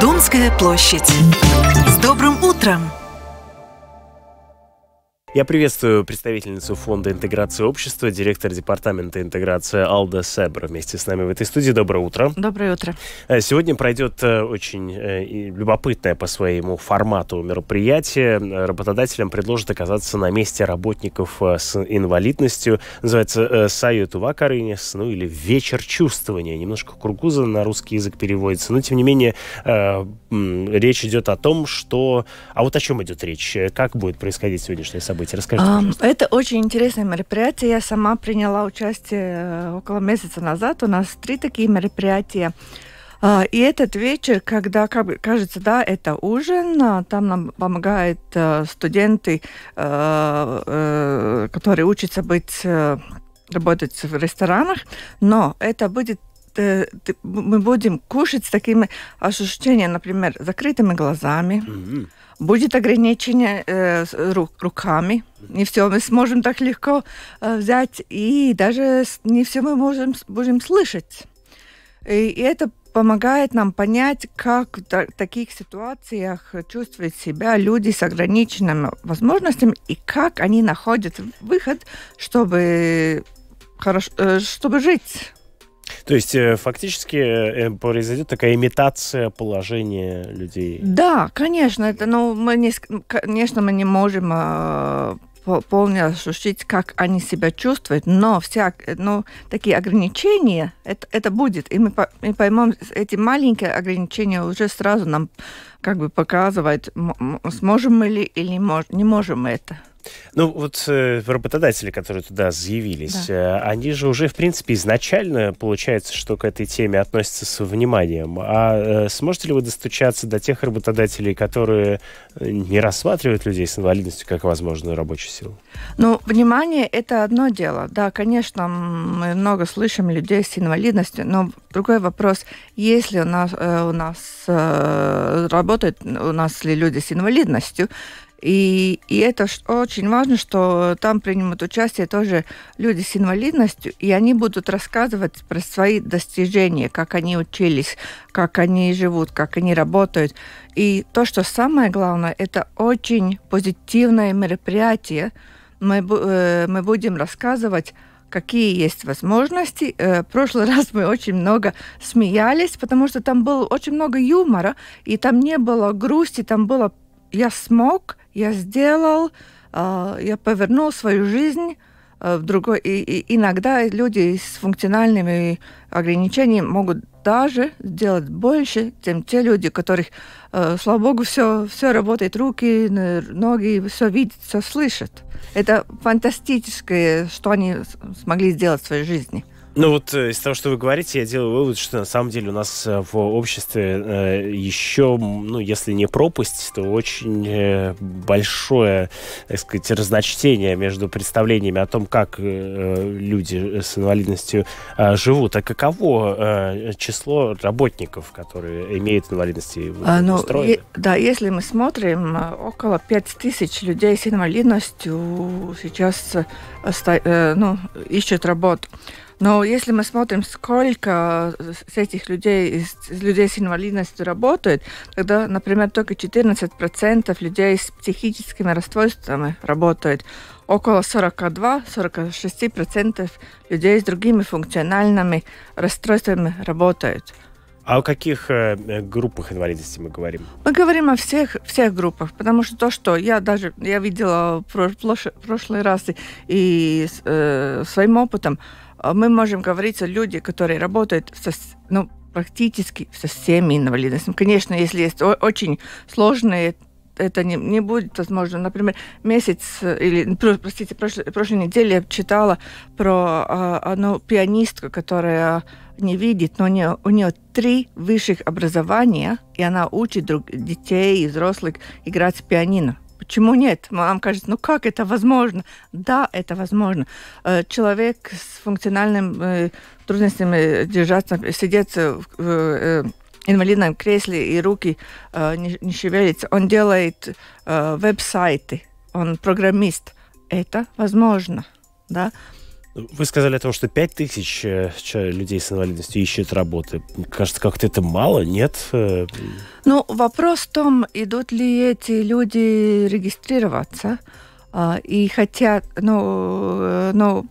Думская площадь. С добрым утром! Я приветствую представительницу Фонда интеграции общества, директор департамента интеграции Алда Себра вместе с нами в этой студии. Доброе утро. Доброе утро. Э, сегодня пройдет э, очень э, любопытное по своему формату мероприятие. Работодателям предложат оказаться на месте работников с инвалидностью. Называется «Саю Тувакарынис», ну или «Вечер чувствования». Немножко кургуза на русский язык переводится. Но, тем не менее, речь идет о том, что... А вот о чем идет речь? Как будет происходить сегодняшнее событие? быть? Расскажите, пожалуйста. Это очень интересное мероприятие. Я сама приняла участие э, около месяца назад. У нас три такие мероприятия. А, и этот вечер, когда, как кажется, да, это ужин, а там нам помогают э, студенты, э, которые учатся быть, работать в ресторанах, но это будет мы будем кушать с такими ощущениями, например, закрытыми глазами, mm-hmm будет ограничение э, рук, руками. Не все мы сможем так легко э, взять, и даже не все мы можем, будем слышать. И, и это помогает нам понять, как в таких ситуациях чувствуют себя люди с ограниченными возможностями и как они находят выход, чтобы, хорошо, э, чтобы жить. То есть э, фактически э, э, произойдет такая имитация положения людей. Да, конечно, это, но ну, мы не, ну, конечно мы не можем а, полностью ощутить, как они себя чувствуют, но вся, ну, такие ограничения, это, это будет, и мы, мы поймем, эти маленькие ограничения уже сразу нам как бы показывают, сможем мы ли или мож, не можем мы это. Ну, вот э, работодатели, которые туда заявились, да. э, они же уже, в принципе, изначально получается, что к этой теме относятся с вниманием. А э, сможете ли вы достучаться до тех работодателей, которые э, не рассматривают людей с инвалидностью как возможную рабочую силу? Ну, внимание – это одно дело. Да, конечно, мы много слышим людей с инвалидностью, но другой вопрос, если у нас, э, у нас э, работают, у нас ли люди с инвалидностью, и, и это очень важно, что там принимают участие тоже люди с инвалидностью, и они будут рассказывать про свои достижения, как они учились, как они живут, как они работают. И то, что самое главное, это очень позитивное мероприятие. Мы, э, мы будем рассказывать какие есть возможности. Э, в прошлый раз мы очень много смеялись, потому что там было очень много юмора, и там не было грусти, там было я смог, я сделал, а, я повернул свою жизнь а, в другой. И, и иногда люди с функциональными ограничениями могут даже сделать больше, чем те люди, которых, а, слава богу, все, все работает, руки, ноги, все видит, все слышит. Это фантастическое, что они смогли сделать в своей жизни. Ну вот э, из того, что вы говорите, я делаю вывод, что на самом деле у нас э, в обществе э, еще, ну если не пропасть, то очень большое, так сказать, разночтение между представлениями о том, как люди с инвалидностью живут. А каково число работников, которые имеют инвалидность и а, ну, и, Да, если мы смотрим, около тысяч людей с инвалидностью сейчас ну, ищут работу. Но если мы смотрим, сколько с этих людей, из, из людей с инвалидностью работает, тогда, например, только 14% людей с психическими расстройствами работают. Около 42-46% людей с другими функциональными расстройствами работают. А о каких э, э, группах инвалидности мы говорим? Мы говорим о всех, всех группах, потому что то, что я даже я видела в прошлый, прошлый раз и, и э, своим опытом, э, мы можем говорить о людях, которые работают со, ну, практически со всеми инвалидностями. Конечно, если есть очень сложные это не, не будет возможно. Например, месяц э, или, ну, простите, прошлой, прошлой неделе я читала про э, одну пианистку, которая не видит, но у нее, у нее три высших образования, и она учит друг, детей и взрослых играть пианино. Почему нет? Нам кажется, ну как это возможно? Да, это возможно. Э, человек с функциональными э, трудностями держаться, сидеть инвалидном кресле и руки э, не, не шевелятся. Он делает э, веб-сайты, он программист. Это возможно, да. Вы сказали о том, что 5 тысяч э, людей с инвалидностью ищут работы. Кажется, как-то это мало, нет? Э, ну, вопрос в том, идут ли эти люди регистрироваться а, и хотят, ну, э, ну,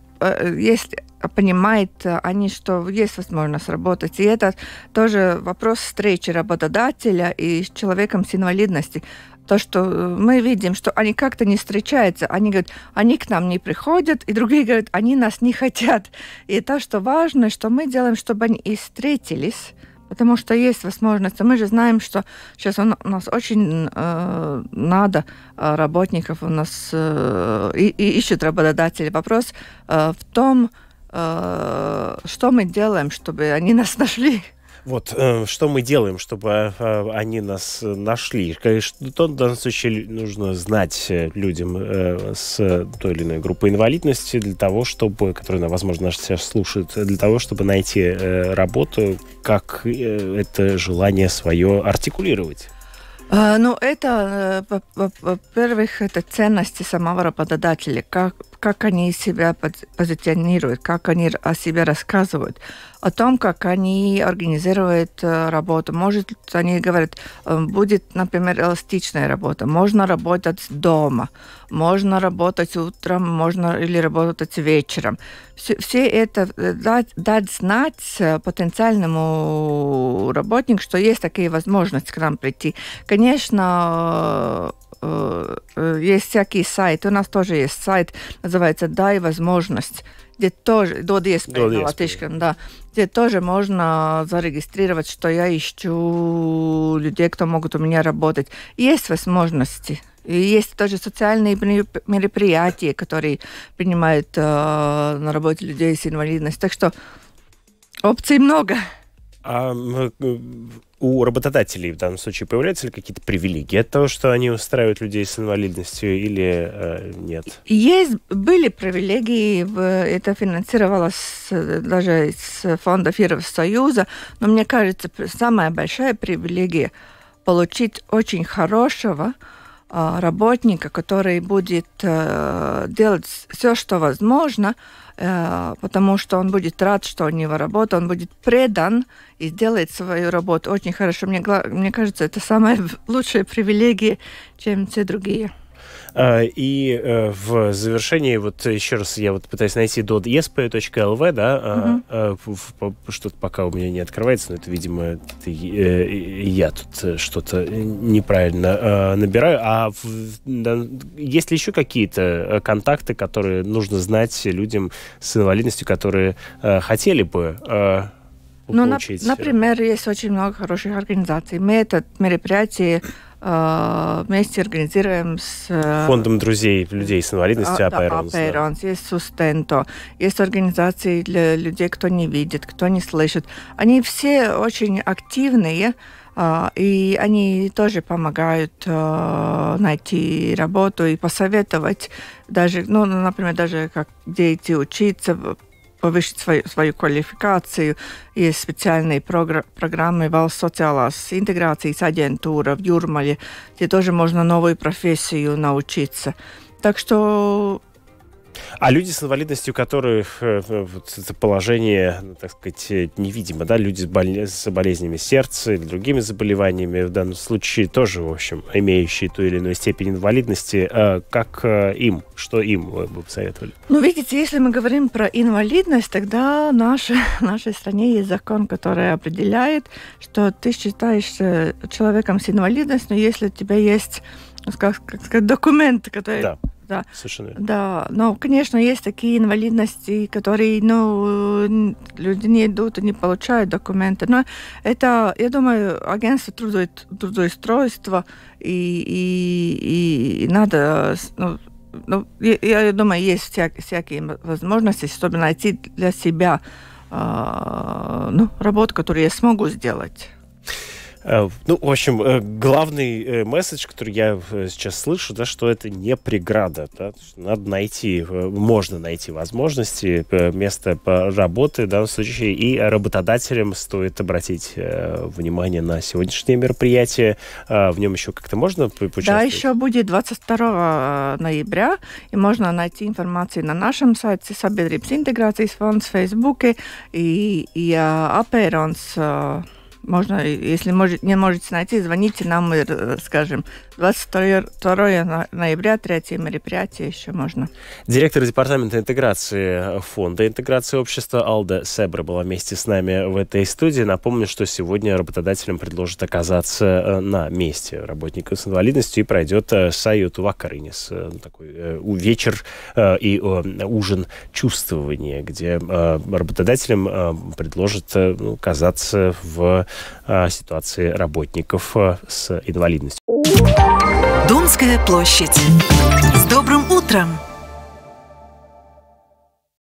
если понимает э, они, что есть возможность работать. И это тоже вопрос встречи работодателя и с человеком с инвалидностью то, что э, мы видим, что они как-то не встречаются. Они говорят, они к нам не приходят, и другие говорят, они нас не хотят. И то, что важно, что мы делаем, чтобы они и встретились, потому что есть возможность. А мы же знаем, что сейчас у нас очень э, надо э, работников, у нас э, и, и ищут работодатели. Вопрос э, в том, Э, что мы делаем, чтобы они нас нашли? Вот, э, что мы делаем, чтобы э, э они нас нашли? Конечно, то в данном случае нужно знать э, людям э, с той или иной группой инвалидности для того, чтобы, которые, возможно, нас сейчас слушают, для того, чтобы найти работу, как это желание свое артикулировать. Ну, это, во-первых, это ценности самого работодателя, как как они себя позиционируют, как они о себе рассказывают, о том, как они организируют э, работу. Может, они говорят, э, будет, например, эластичная работа, можно работать дома, можно работать утром, можно или работать вечером. Все, все это э, дать, дать знать потенциальному работнику, что есть такие возможности к нам прийти. Конечно, Э, э, есть всякие сайты. У нас тоже есть сайт, называется «Дай возможность», где тоже дод испей на латышском, да. Где тоже можно зарегистрировать, что я ищу людей, кто могут у меня работать. Есть возможности. И есть тоже социальные мероприятия, которые принимают э, на работе людей с инвалидностью. Так что опций много. А э, у работодателей в данном случае появляются ли какие-то привилегии от того, что они устраивают людей с инвалидностью или э, нет? Есть, были привилегии, это финансировалось э, даже из фондов союза. но мне кажется, самая большая привилегия получить очень хорошего, Э, работника, который будет э, делать все, что возможно, э, потому что он будет рад, что у него работа, он будет предан и сделает свою работу очень хорошо. Мне, мне кажется, это самая лучшая привилегия, чем все другие. А, и э, в завершении, вот еще раз я вот пытаюсь найти dot.esp.lv, да, угу. что-то пока у меня не открывается, но это, видимо, это э, я тут э, что-то неправильно набираю. А есть ли еще какие-то контакты, которые нужно знать людям с инвалидностью, которые хотели бы ну, получить? Ну, например, есть очень много хороших организаций. Мы это мероприятие Э, вместе организируем с... Э, Фондом друзей людей с инвалидностью а, Аперонс. Аперонс, да. есть Сустенто, есть организации для людей, кто не видит, кто не слышит. Они все очень активные, а, и они тоже помогают э, найти работу и посоветовать даже, ну, например, даже как где идти учиться, повысить свою, свою квалификацию. Есть специальные програ- программы Valsts социалās интеграции агентура в Юрмале, где тоже можно новую профессию научиться. Так что а люди с инвалидностью, у которых это положение, ну, так сказать, э, невидимо, да, люди с, болез... с болезнями сердца или другими заболеваниями, в данном случае тоже, в общем, имеющие ту или иную степень инвалидности, э, как э, им, что им вы бы посоветовали? Ну, видите, если мы говорим про инвалидность, тогда наша, в нашей стране есть закон, который определяет, что ты считаешься человеком с инвалидностью, но если у тебя есть ну, как, как сказать, документ, который да да. Совершенно верно. Да, но, конечно, есть такие инвалидности, которые, ну, люди не идут, и не получают документы. Но это, я думаю, агентство трудоустройства, и, и, и надо, ну, ну, я, я думаю, есть всяк, всякие возможности, чтобы найти для себя э, ну, работу, которую я смогу сделать. Э, ну, в общем, э, главный э, месседж, который я сейчас слышу, да, что это не преграда. Да, надо найти, можно найти возможности, место работы в данном случае, и работодателям стоит обратить внимание на сегодняшнее мероприятие. А, в нем еще как-то можно поучаствовать? Да, еще будет 22 а, ноября, и можно найти информацию на нашем сайте Sabiedrības интеграцijas фонд в Фейсбуке и, и а, Аперонс можно, если может, не можете найти, звоните нам, мы э, скажем. 22 ноября, третье мероприятие еще можно. Директор Департамента интеграции Фонда интеграции общества Алда Себра была вместе с нами в этой студии. Напомню, что сегодня работодателям предложат оказаться э, на месте работников с инвалидностью и пройдет э, Сайют Вакаринис. Ну, такой вечер и ужин чувствования, где работодателям предложат ну, оказаться в Э, ситуации работников э, с инвалидностью. Домская площадь. С добрым утром!